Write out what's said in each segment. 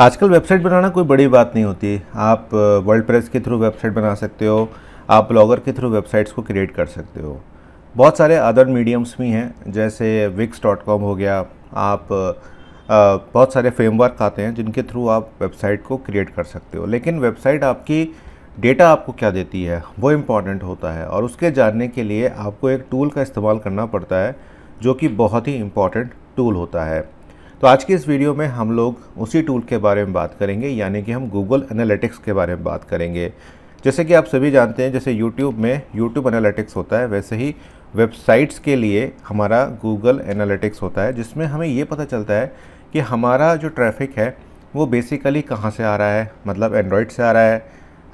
आजकल वेबसाइट बनाना कोई बड़ी बात नहीं होती आप वर्ल्ड प्रेस के थ्रू वेबसाइट बना सकते हो आप ब्लॉगर के थ्रू वेबसाइट्स को क्रिएट कर सकते हो बहुत सारे अदर मीडियम्स भी हैं जैसे विक्स डॉट कॉम हो गया आप आ, बहुत सारे फ्रेमवर्क आते हैं जिनके थ्रू आप वेबसाइट को क्रिएट कर सकते हो लेकिन वेबसाइट आपकी डेटा आपको क्या देती है वो इम्पॉर्टेंट होता है और उसके जानने के लिए आपको एक टूल का इस्तेमाल करना पड़ता है जो कि बहुत ही इम्पॉर्टेंट टूल होता है तो आज की इस वीडियो में हम लोग उसी टूल के बारे में बात करेंगे यानी कि हम गूगल एनालिटिक्स के बारे में बात करेंगे जैसे कि आप सभी जानते हैं जैसे यूट्यूब में यूट्यूब एनालिटिक्स होता है वैसे ही वेबसाइट्स के लिए हमारा गूगल एनालिटिक्स होता है जिसमें हमें ये पता चलता है कि हमारा जो ट्रैफिक है वो बेसिकली कहाँ से आ रहा है मतलब एंड्रॉयड से आ रहा है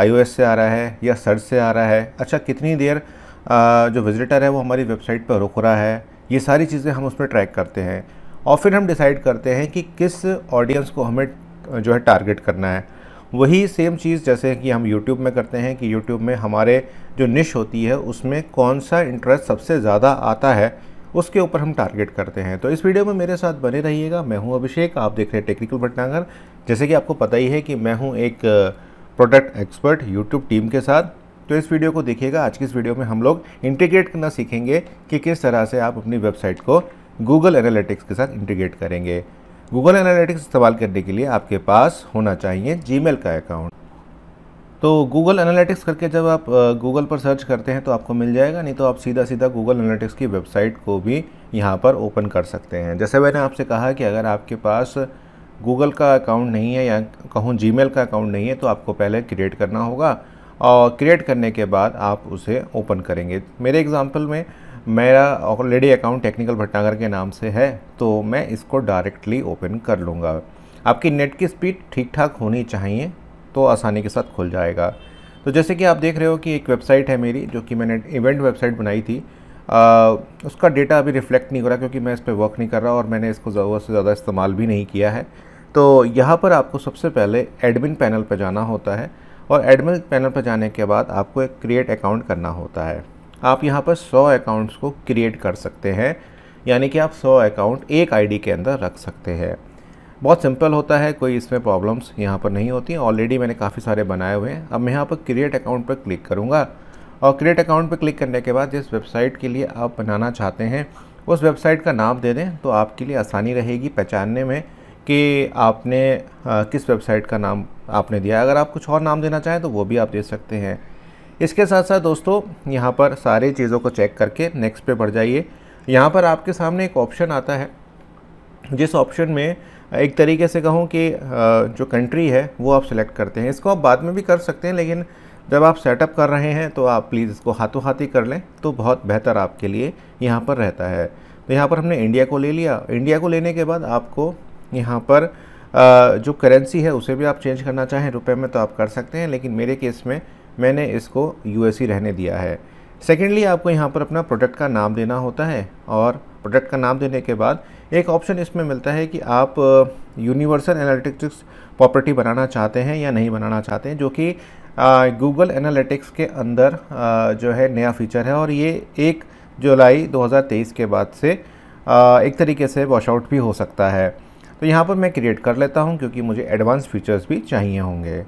आई से आ रहा है या सर्च से आ रहा है अच्छा कितनी देर जो विज़िटर है वो हमारी वेबसाइट पर रुक रहा है ये सारी चीज़ें हम उसमें ट्रैक करते हैं और फिर हम डिसाइड करते हैं कि किस ऑडियंस को हमें जो है टारगेट करना है वही सेम चीज़ जैसे कि हम YouTube में करते हैं कि YouTube में हमारे जो निश होती है उसमें कौन सा इंटरेस्ट सबसे ज़्यादा आता है उसके ऊपर हम टारगेट करते हैं तो इस वीडियो में मेरे साथ बने रहिएगा मैं हूं अभिषेक आप देख रहे हैं टेक्निकल भटनागर जैसे कि आपको पता ही है कि मैं हूं एक प्रोडक्ट एक्सपर्ट यूट्यूब टीम के साथ तो इस वीडियो को देखिएगा आज की इस वीडियो में हम लोग इंटीग्रेट करना सीखेंगे कि किस तरह से आप अपनी वेबसाइट को गूगल एनालिटिक्स के साथ इंटीग्रेट करेंगे गूगल एनालिटिक्स इस्तेमाल करने के लिए आपके पास होना चाहिए जी का अकाउंट तो गूगल एनालिटिक्स करके जब आप गूगल पर सर्च करते हैं तो आपको मिल जाएगा नहीं तो आप सीधा सीधा गूगल एनालिटिक्स की वेबसाइट को भी यहाँ पर ओपन कर सकते हैं जैसे मैंने आपसे कहा कि अगर आपके पास गूगल का अकाउंट नहीं है या कहूँ जी का अकाउंट नहीं है तो आपको पहले क्रिएट करना होगा और क्रिएट करने के बाद आप उसे ओपन करेंगे मेरे एग्ज़ाम्पल में मेरा ऑलरेडी अकाउंट टेक्निकल भट्टागर के नाम से है तो मैं इसको डायरेक्टली ओपन कर लूँगा आपकी नेट की स्पीड ठीक ठाक होनी चाहिए तो आसानी के साथ खुल जाएगा तो जैसे कि आप देख रहे हो कि एक वेबसाइट है मेरी जो कि मैंने इवेंट वेबसाइट बनाई थी आ, उसका डेटा अभी रिफ्लेक्ट नहीं हो रहा क्योंकि मैं इस पर वर्क नहीं कर रहा और मैंने इसको ज़रूरत से ज़्यादा इस्तेमाल भी नहीं किया है तो यहाँ पर आपको सबसे पहले एडमिन पैनल पर जाना होता है और एडमिन पैनल पर जाने के बाद आपको एक क्रिएट अकाउंट करना होता है आप यहाँ पर 100 अकाउंट्स को क्रिएट कर सकते हैं यानी कि आप 100 अकाउंट एक आईडी के अंदर रख सकते हैं बहुत सिंपल होता है कोई इसमें प्रॉब्लम्स यहाँ पर नहीं होती ऑलरेडी मैंने काफ़ी सारे बनाए हुए हैं अब मैं यहाँ पर क्रिएट अकाउंट पर क्लिक करूँगा और क्रिएट अकाउंट पर क्लिक करने के बाद जिस वेबसाइट के लिए आप बनाना चाहते हैं उस वेबसाइट का नाम दे दें तो आपके लिए आसानी रहेगी पहचानने में कि आपने आ, किस वेबसाइट का नाम आपने दिया अगर आप कुछ और नाम देना चाहें तो वो भी आप दे सकते हैं इसके साथ साथ दोस्तों यहाँ पर सारे चीज़ों को चेक करके नेक्स्ट पे बढ़ जाइए यहाँ पर आपके सामने एक ऑप्शन आता है जिस ऑप्शन में एक तरीके से कहूँ कि जो कंट्री है वो आप सिलेक्ट करते हैं इसको आप बाद में भी कर सकते हैं लेकिन जब आप सेटअप कर रहे हैं तो आप प्लीज़ इसको हाथों हाथ ही कर लें तो बहुत बेहतर आपके लिए यहाँ पर रहता है तो यहाँ पर हमने इंडिया को ले लिया इंडिया को लेने के बाद आपको यहाँ पर जो करेंसी है उसे भी आप चेंज करना चाहें रुपए में तो आप कर सकते हैं लेकिन मेरे केस में मैंने इसको यू रहने दिया है सेकेंडली आपको यहाँ पर अपना प्रोडक्ट का नाम देना होता है और प्रोडक्ट का नाम देने के बाद एक ऑप्शन इसमें मिलता है कि आप यूनिवर्सल एनालिटिक्स प्रॉपर्टी बनाना चाहते हैं या नहीं बनाना चाहते हैं जो कि गूगल uh, एनालिटिक्स के अंदर आ, uh, जो है नया फीचर है और ये एक जुलाई 2023 के बाद से आ, uh, एक तरीके से वॉश आउट भी हो सकता है तो यहाँ पर मैं क्रिएट कर लेता हूँ क्योंकि मुझे एडवांस फीचर्स भी चाहिए होंगे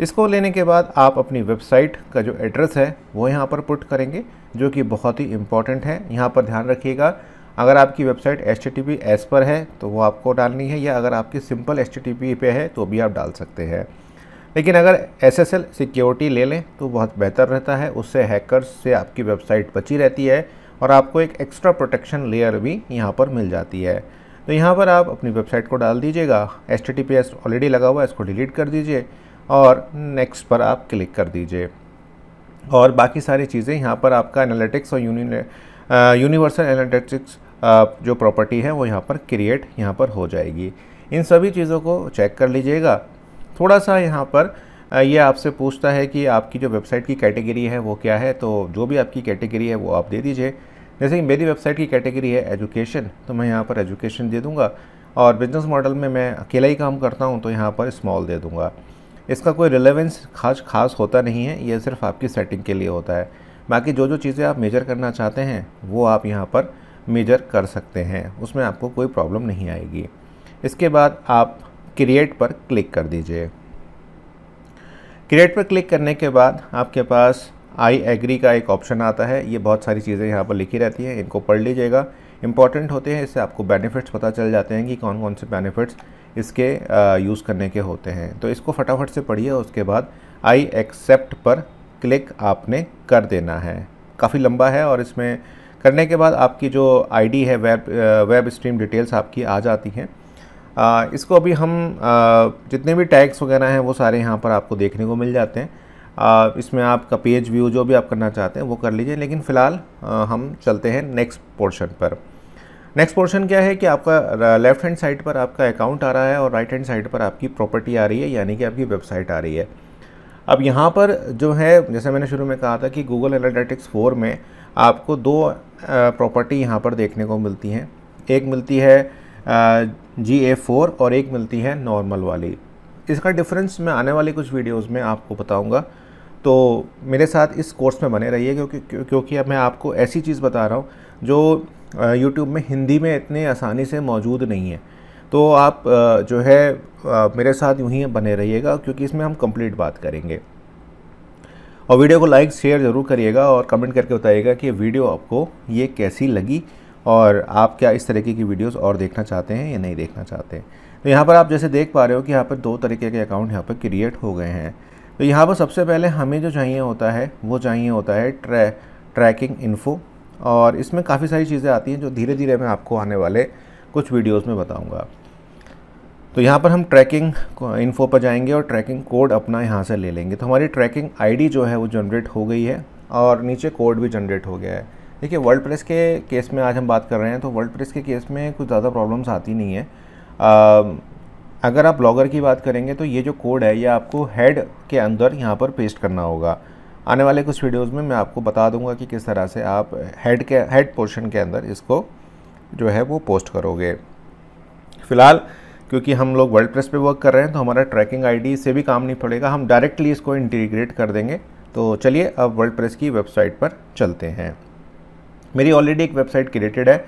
इसको लेने के बाद आप अपनी वेबसाइट का जो एड्रेस है वो यहाँ पर पुट करेंगे जो कि बहुत ही इम्पॉर्टेंट है यहाँ पर ध्यान रखिएगा अगर आपकी वेबसाइट एच टी पर है तो वो आपको डालनी है या अगर आपकी सिंपल एच पे है तो भी आप डाल सकते हैं लेकिन अगर एस एस एल सिक्योरिटी ले लें तो बहुत बेहतर रहता है उससे हैकर्स से आपकी वेबसाइट बची रहती है और आपको एक एक्स्ट्रा प्रोटेक्शन लेयर भी यहाँ पर मिल जाती है तो यहाँ पर आप अपनी वेबसाइट को डाल दीजिएगा एच ऑलरेडी लगा हुआ है इसको डिलीट कर दीजिए और नेक्स्ट पर आप क्लिक कर दीजिए और बाकी सारी चीज़ें यहाँ पर आपका एनालिटिक्स और यूनिवर्सल एनालिटिक्स जो प्रॉपर्टी है वो यहाँ पर क्रिएट यहाँ पर हो जाएगी इन सभी चीज़ों को चेक कर लीजिएगा थोड़ा सा यहाँ पर ये आपसे पूछता है कि आपकी जो वेबसाइट की कैटेगरी है वो क्या है तो जो भी आपकी कैटेगरी है वो आप दे दीजिए जैसे कि मेरी वेबसाइट की कैटेगरी है एजुकेशन तो मैं यहाँ पर एजुकेशन दे दूँगा और बिज़नेस मॉडल में मैं अकेला ही काम करता हूँ तो यहाँ पर स्मॉल दे दूँगा इसका कोई रिलेवेंस खास खास होता नहीं है ये सिर्फ आपकी सेटिंग के लिए होता है बाकी जो जो चीज़ें आप मेजर करना चाहते हैं वो आप यहाँ पर मेजर कर सकते हैं उसमें आपको कोई प्रॉब्लम नहीं आएगी इसके बाद आप क्रिएट पर क्लिक कर दीजिए क्रिएट पर क्लिक करने के बाद आपके पास आई एग्री का एक ऑप्शन आता है ये बहुत सारी चीज़ें यहाँ पर लिखी रहती हैं इनको पढ़ लीजिएगा इंपॉर्टेंट होते हैं इससे आपको बेनिफिट्स पता चल जाते हैं कि कौन कौन से बेनिफिट्स इसके यूज़ करने के होते हैं तो इसको फटाफट से पढ़िए उसके बाद आई एक्सेप्ट पर क्लिक आपने कर देना है काफ़ी लंबा है और इसमें करने के बाद आपकी जो आईडी है वेब वेब स्ट्रीम डिटेल्स आपकी आ जाती हैं इसको अभी हम जितने भी टैग्स वगैरह हैं वो सारे यहाँ पर आपको देखने को मिल जाते हैं इसमें आपका पेज व्यू जो भी आप करना चाहते हैं वो कर लीजिए लेकिन फ़िलहाल हम चलते हैं नेक्स्ट पोर्शन पर नेक्स्ट पोर्शन क्या है कि आपका लेफ्ट हैंड साइड पर आपका अकाउंट आ रहा है और राइट हैंड साइड पर आपकी प्रॉपर्टी आ रही है यानी कि आपकी वेबसाइट आ रही है अब यहाँ पर जो है जैसे मैंने शुरू में कहा था कि गूगल एनालिटिक्स फोर में आपको दो प्रॉपर्टी यहाँ पर देखने को मिलती हैं एक मिलती है जी ए फोर और एक मिलती है नॉर्मल वाली इसका डिफरेंस मैं आने वाली कुछ वीडियोस में आपको बताऊंगा तो मेरे साथ इस कोर्स में बने रहिए क्योंकि क्योंकि अब मैं आपको ऐसी चीज़ बता रहा हूँ जो यूट्यूब में हिंदी में इतने आसानी से मौजूद नहीं है तो आप जो है मेरे साथ यूँ ही बने रहिएगा क्योंकि इसमें हम कंप्लीट बात करेंगे और वीडियो को लाइक शेयर ज़रूर करिएगा और कमेंट करके बताइएगा कि वीडियो आपको ये कैसी लगी और आप क्या इस तरीके की वीडियोस और देखना चाहते हैं या नहीं देखना चाहते हैं तो यहाँ पर आप जैसे देख पा रहे हो कि यहाँ पर दो तरीके के अकाउंट यहाँ पर क्रिएट हो गए हैं तो यहाँ पर सबसे पहले हमें जो चाहिए होता है वो चाहिए होता है ट्रै ट्रैकिंग इन्फो और इसमें काफ़ी सारी चीज़ें आती हैं जो धीरे धीरे मैं आपको आने वाले कुछ वीडियोस में बताऊंगा तो यहाँ पर हम ट्रैकिंग इन्फो पर जाएंगे और ट्रैकिंग कोड अपना यहाँ से ले लेंगे तो हमारी ट्रैकिंग आईडी जो है वो जनरेट हो गई है और नीचे कोड भी जनरेट हो गया है देखिए वर्ल्ड प्रेस के केस में आज हम बात कर रहे हैं तो वर्ल्ड प्रेस के केस में कुछ ज़्यादा प्रॉब्लम्स आती नहीं है आ, अगर आप ब्लॉगर की बात करेंगे तो ये जो कोड है ये आपको हेड के अंदर यहाँ पर पेस्ट करना होगा आने वाले कुछ वीडियोस में मैं आपको बता दूंगा कि किस तरह से आप हेड के हेड पोर्शन के अंदर इसको जो है वो पोस्ट करोगे फ़िलहाल क्योंकि हम लोग वर्ल्ड प्रेस पर वर्क कर रहे हैं तो हमारा ट्रैकिंग आई से भी काम नहीं पड़ेगा हम डायरेक्टली इसको इंटीग्रेट कर देंगे तो चलिए अब वर्ल्ड प्रेस की वेबसाइट पर चलते हैं मेरी ऑलरेडी एक वेबसाइट क्रिएटेड है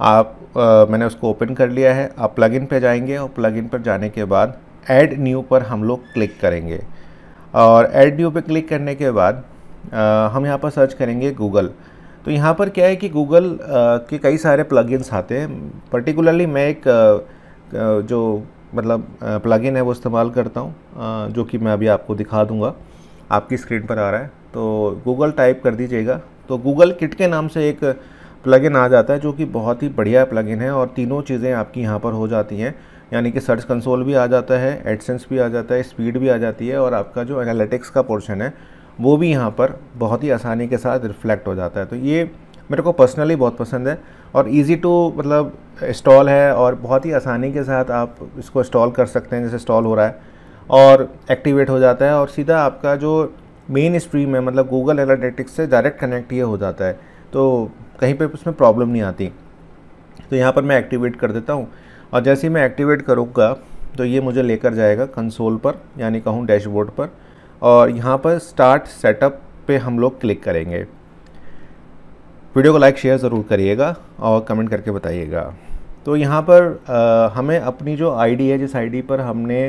आप आ, मैंने उसको ओपन कर लिया है आप प्लगइन पे जाएंगे और प्लगइन पर जाने के बाद ऐड न्यू पर हम लोग क्लिक करेंगे और एड न्यू पे क्लिक करने के बाद आ, हम यहाँ पर सर्च करेंगे गूगल तो यहाँ पर क्या है कि गूगल के कई सारे प्लगइन्स आते हैं पर्टिकुलरली मैं एक आ, जो मतलब प्लगइन है वो इस्तेमाल करता हूँ जो कि मैं अभी आपको दिखा दूँगा आपकी स्क्रीन पर आ रहा है तो गूगल टाइप कर दीजिएगा तो गूगल किट के नाम से एक प्लगइन आ जाता है जो कि बहुत ही बढ़िया प्लगइन है और तीनों चीज़ें आपकी यहाँ पर हो जाती हैं यानी कि सर्च कंसोल भी आ जाता है एडसेंस भी आ जाता है स्पीड भी आ जाती है और आपका जो एनालिटिक्स का पोर्शन है वो भी यहाँ पर बहुत ही आसानी के साथ रिफ्लेक्ट हो जाता है तो ये मेरे को पर्सनली बहुत पसंद है और इजी टू मतलब इंस्टॉल है और बहुत ही आसानी के साथ आप इसको इंस्टॉल कर सकते हैं जैसे इंस्टॉल हो रहा है और एक्टिवेट हो जाता है और सीधा आपका जो मेन स्ट्रीम है मतलब गूगल एनालिटिक्स से डायरेक्ट कनेक्ट ये हो जाता है तो कहीं पर उसमें प्रॉब्लम नहीं आती तो यहाँ पर मैं एक्टिवेट कर देता हूँ और जैसे ही मैं एक्टिवेट करूँगा तो ये मुझे लेकर जाएगा कंसोल पर यानी कहूँ डैशबोर्ड पर और यहाँ पर स्टार्ट सेटअप पे हम लोग क्लिक करेंगे वीडियो को लाइक शेयर ज़रूर करिएगा और कमेंट करके बताइएगा तो यहाँ पर आ, हमें अपनी जो आईडी है जिस आईडी पर हमने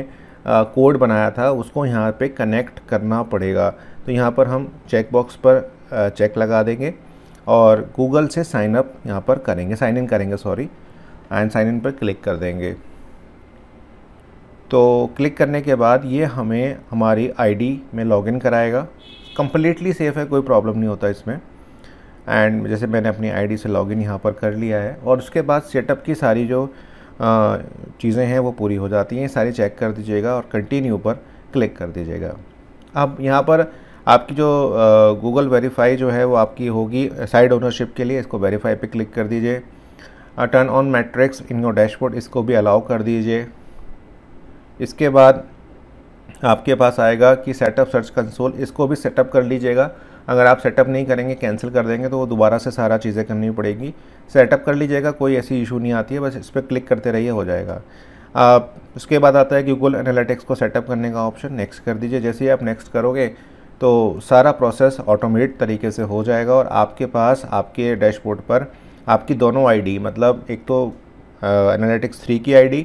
कोड बनाया था उसको यहाँ पे कनेक्ट करना पड़ेगा तो यहाँ पर हम चेक बॉक्स पर आ, चेक लगा देंगे और गूगल से साइनअप यहाँ पर करेंगे साइन इन करेंगे सॉरी एंड साइन इन पर क्लिक कर देंगे तो क्लिक करने के बाद ये हमें हमारी आईडी में लॉगिन कराएगा कम्प्लीटली सेफ़ है कोई प्रॉब्लम नहीं होता इसमें एंड जैसे मैंने अपनी आईडी से लॉगिन यहाँ पर कर लिया है और उसके बाद सेटअप की सारी जो चीज़ें हैं वो पूरी हो जाती हैं सारी चेक कर दीजिएगा और कंटिन्यू पर क्लिक कर दीजिएगा अब यहाँ पर आपकी जो गूगल वेरीफाई जो है वो आपकी होगी साइड ओनरशिप के लिए इसको वेरीफाई पर क्लिक कर दीजिए टर्न ऑन मैट्रिक्स इग्नो डैशबोर्ड इसको भी अलाउ कर दीजिए इसके बाद आपके पास आएगा कि सेटअप सर्च कंसोल इसको भी सेटअप कर लीजिएगा अगर आप सेटअप नहीं करेंगे कैंसिल कर देंगे तो वो दोबारा से सारा चीज़ें करनी पड़ेगी सेटअप कर लीजिएगा कोई ऐसी इशू नहीं आती है बस इस पर क्लिक करते रहिए हो जाएगा आप उसके बाद आता है गूगल एनालिटिक्स को सेटअप करने का ऑप्शन नेक्स्ट कर दीजिए जैसे ही आप नेक्स्ट करोगे तो सारा प्रोसेस ऑटोमेट तरीके से हो जाएगा और आपके पास आपके डैशबोर्ड पर आपकी दोनों आईडी मतलब एक तो एनालिटिक्स थ्री की आईडी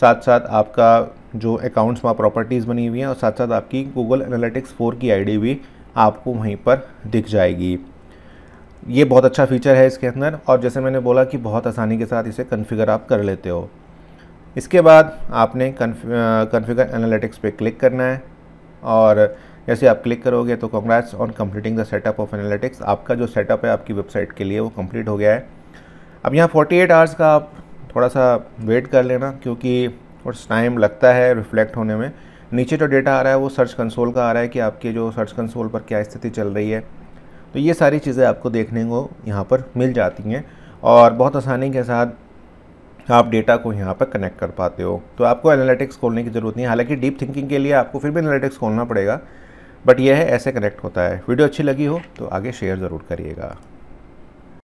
साथ साथ आपका जो अकाउंट्स वहाँ प्रॉपर्टीज़ बनी हुई हैं और साथ साथ आपकी गूगल एनालिटिक्स फोर की आईडी भी आपको वहीं पर दिख जाएगी ये बहुत अच्छा फीचर है इसके अंदर और जैसे मैंने बोला कि बहुत आसानी के साथ इसे कन्फिगर आप कर लेते हो इसके बाद आपने कन्फिगर एनालिटिक्स पर क्लिक करना है और जैसे आप क्लिक करोगे तो congrats on completing the setup of analytics आपका जो सेटअप है आपकी वेबसाइट के लिए वो कम्प्लीट हो गया है अब यहाँ 48 आवर्स का आप थोड़ा सा वेट कर लेना क्योंकि कुछ टाइम लगता है रिफ्लेक्ट होने में नीचे जो डेटा आ रहा है वो सर्च कंसोल का आ रहा है कि आपके जो सर्च कंसोल पर क्या स्थिति चल रही है तो ये सारी चीज़ें आपको देखने को यहाँ पर मिल जाती हैं और बहुत आसानी के साथ आप डेटा को यहाँ पर कनेक्ट कर पाते हो तो आपको एनालिटिक्स खोलने की ज़रूरत नहीं है हालांकि डीप थिंकिंग के लिए आपको फिर भी एनालिटिक्स खोलना पड़ेगा बट यह है ऐसे कनेक्ट होता है वीडियो अच्छी लगी हो तो आगे शेयर ज़रूर करिएगा